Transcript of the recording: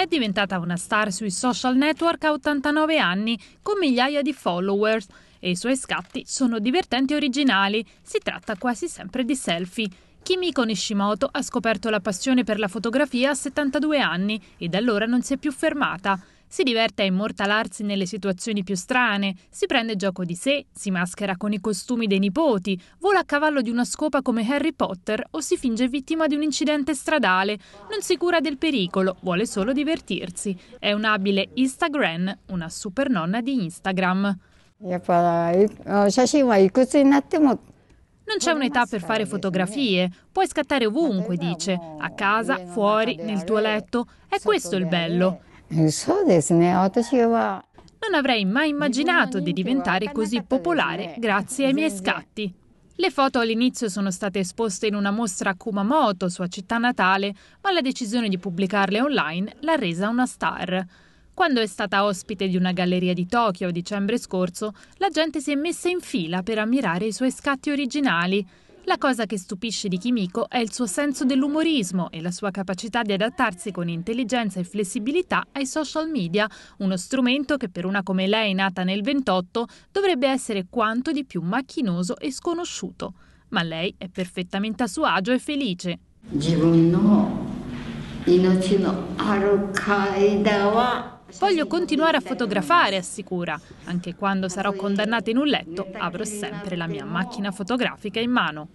È diventata una star sui social network a 89 anni, con migliaia di followers, e i suoi scatti sono divertenti e originali. Si tratta quasi sempre di selfie. Kimiko Nishimoto ha scoperto la passione per la fotografia a 72 anni e da allora non si è più fermata. Si diverte a immortalarsi nelle situazioni più strane, si prende gioco di sé, si maschera con i costumi dei nipoti, vola a cavallo di una scopa come Harry Potter o si finge vittima di un incidente stradale. Non si cura del pericolo, vuole solo divertirsi. È un'abile Instagram, una super nonna di Instagram. Non c'è un'età per fare fotografie, puoi scattare ovunque, dice, a casa, fuori, nel tuo letto. È questo il bello. Non avrei mai immaginato di diventare così popolare grazie ai miei scatti. Le foto all'inizio sono state esposte in una mostra a Kumamoto, sua città natale, ma la decisione di pubblicarle online l'ha resa una star. Quando è stata ospite di una galleria di Tokyo a dicembre scorso, la gente si è messa in fila per ammirare i suoi scatti originali. La cosa che stupisce di Kimiko è il suo senso dell'umorismo e la sua capacità di adattarsi con intelligenza e flessibilità ai social media, uno strumento che per una come lei nata nel 28 dovrebbe essere quanto di più macchinoso e sconosciuto. Ma lei è perfettamente a suo agio e felice. Voglio continuare a fotografare, assicura. Anche quando sarò condannata in un letto, avrò sempre la mia macchina fotografica in mano.